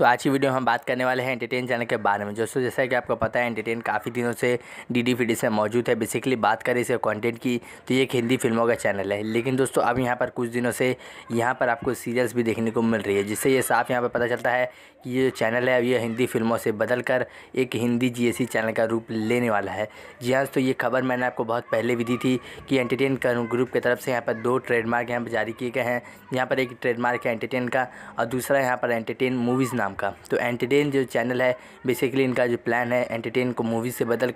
तो आज की वीडियो में हम बात करने वाले हैं एंटरटेन चैनल के बारे में दोस्तों जैसा कि आपको पता है एंटरटेन काफ़ी दिनों से डी डी फीडी से मौजूद है बेसिकली बात करें इसे कंटेंट की तो ये एक हिंदी फिल्मों का चैनल है लेकिन दोस्तों अब यहाँ पर कुछ दिनों से यहाँ पर आपको सीरियल्स भी देखने को मिल रही है जिससे ये साफ यहाँ पर पता चलता है कि ये जो चैनल है अब ये हिंदी फिल्मों से बदल कर एक हिंदी जी चैनल का रूप लेने वाला है जी हाँ तो ये खबर मैंने आपको बहुत पहले भी दी थी कि एंटरटेन ग्रुप की तरफ से यहाँ पर दो ट्रेडमार्क यहाँ पर जारी किए गए हैं यहाँ पर एक ट्रेडमार्क है एंटरटेन का और दूसरा यहाँ पर एंटरटेन मूवीज़ नाम नाम का तो एंटरटेन जो चैनल है बेसिकली इनका जो प्लान है एंटरटेन को मूवी से बदल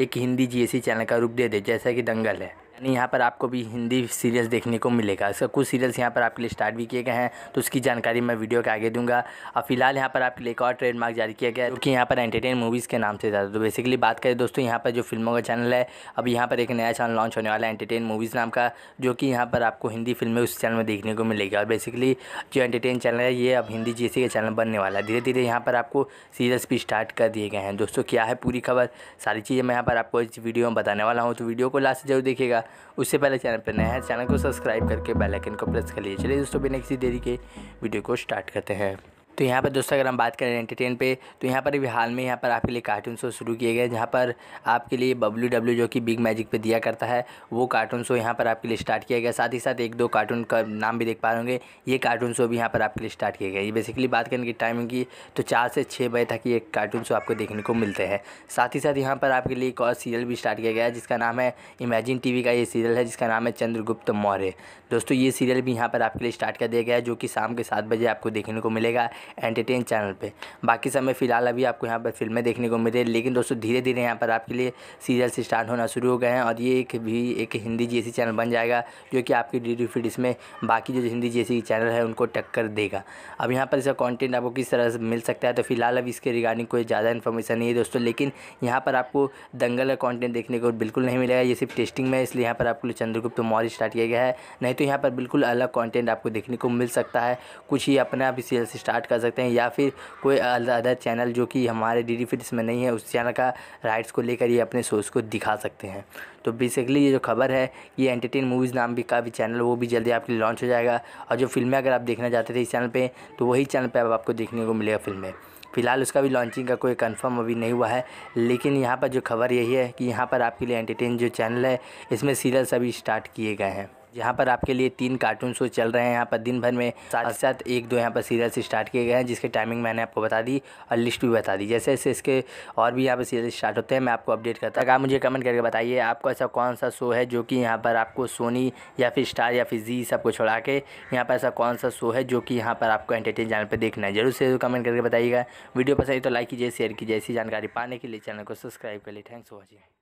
एक हिंदी जी चैनल का रूप दे दे जैसा कि दंगल है यानी यहाँ पर आपको भी हिंदी सीरियल्स देखने को मिलेगा इसका कुछ सीरियल्स यहाँ पर आपके लिए स्टार्ट भी किए गए हैं तो उसकी जानकारी मैं वीडियो के आगे दूंगा और फिलहाल यहाँ पर आपके लिए एक और ट्रेडमार्क जारी किया गया है क्योंकि यहाँ पर एंटरटेन मूवीज़ के नाम से ज़्यादा तो बेसिकली बात करें दोस्तों यहाँ पर जो फिल्मों का चैनल है अब यहाँ पर एक नया चैनल लॉन्च होने वाला है एंटरटेन मूवीज़ नाम का जो कि यहाँ पर आपको हिंदी फिल्में उस चैनल में देखने को मिलेगी और बेसिकली जो एंटरटेन चैनल है ये अब हिंदी जी का चैनल बनने वाला है धीरे धीरे यहाँ पर आपको सीरियल्स भी स्टार्ट कर दिए गए हैं दोस्तों क्या है पूरी खबर सारी चीज़ें मैं यहाँ पर आपको इस वीडियो में बताने वाला हूँ तो वीडियो को लास्ट जरूर देखिएगा उससे पहले चैनल पर नया है चैनल को सब्सक्राइब करके बेल आइकन को प्रेस कर लिए चलिए दोस्तों बिना किसी देरी के वीडियो को स्टार्ट करते हैं तो यहाँ पर दोस्तों अगर हम बात करें एंटरटेन पे तो यहाँ पर अभी हाल में यहाँ पर आपके लिए कार्टून शो शुरू किए गए जहाँ पर आपके लिए बब्लू डब्ल्यू जो कि बिग मैजिक पे दिया करता है वो कार्टून शो यहाँ पर आपके लिए स्टार्ट किया गया साथ ही साथ एक दो कार्टून का नाम भी देख पा रहे होंगे ये कार्टून शो भी यहाँ पर आपके लिए स्टार्ट किया गया ये बेसिकली बात करें कि टाइमिंग की तो चार से छः बजे तक ये कार्टून शो आपको देखने को मिलते हैं साथ ही साथ यहाँ पर आपके लिए एक और सीरियल भी स्टार्ट किया गया है जिसका नाम है इमेजिन टी का ये सीरियल है जिसका नाम है चंद्रगुप्त मौर्य दोस्तों ये सीरियल भी यहाँ पर आपके लिए स्टार्ट कर दिया गया है जो कि शाम के सात बजे आपको देखने को मिलेगा एंटरटेन चैनल पे बाकी समय फ़िलहाल अभी आपको यहाँ पर फिल्में देखने को मिल रही है लेकिन दोस्तों धीरे धीरे यहाँ पर आपके लिए सीरियल्स स्टार्ट होना शुरू हो गए हैं और ये एक भी एक हिंदी जी चैनल बन जाएगा जो कि आपकी डी डी फीड इसमें बाकी जो हिंदी जी चैनल है उनको टक्कर देगा अब यहाँ पर इसका कॉन्टेंट आपको किस तरह से मिल सकता है तो फिलहाल अभी इसके रिगार्डिंग कोई ज़्यादा इन्फॉर्मेशन नहीं है दोस्तों लेकिन यहाँ पर आपको दंगल का कॉन्टेंट देखने को बिल्कुल नहीं मिलेगा ये सिर्फ टेस्टिंग में इसलिए यहाँ पर आपको चंद्रगुप्त मॉल स्टार्ट किया गया है नहीं तो यहाँ पर बिल्कुल अलग कॉन्टेंट आपको देखने को मिल सकता है कुछ ही अपने आप इस स्टार्ट कर सकते हैं या फिर कोई अदर चैनल जो कि हमारे डी डी फिट्स में नहीं है उस चैनल का राइट्स को लेकर ये अपने शोज को दिखा सकते हैं तो बेसिकली ये जो खबर है ये एंटरटेन मूवीज़ नाम भी का भी चैनल वो भी जल्दी आपके लिए लॉन्च हो जाएगा और जो फिल्में अगर आप देखना चाहते थे इस चैनल पर तो वही चैनल पर अब आपको देखने को मिलेगा फिल्में फ़िलहाल उसका भी लॉन्चिंग का कोई कंफर्म अभी नहीं हुआ है लेकिन यहाँ पर जो खबर यही है कि यहाँ पर आपके लिए एंटरटेन जो चैनल है इसमें सीरियल्स अभी स्टार्ट किए गए हैं यहाँ पर आपके लिए तीन कार्टून शो चल रहे हैं यहाँ पर दिन भर में साथ साथ एक दो यहाँ पर सीरियल्स स्टार्ट किए गए हैं जिसके टाइमिंग मैंने आपको बता दी और लिस्ट भी बता दी जैसे जैसे इसके और भी यहाँ पर सीरियल स्टार्ट होते हैं मैं आपको अपडेट करता हूँ आप मुझे कमेंट करके बताइए आपको ऐसा कौन सा शो है जो कि यहाँ पर आपको सोनी या फिर स्टार या फिर जी सबको छोड़ा के यहाँ पर ऐसा कौन सा शो है जो कि यहाँ पर आपको एंटरटेन चैनल पर देखना है जरूर से कमेंट करके बताइएगा वीडियो पसंद तो लाइक कीजिए शेयर कीजिए ऐसी जानकारी पाने के लिए चैनल को सब्सक्राइब कर लिए थैंक्स फॉर वॉचिंग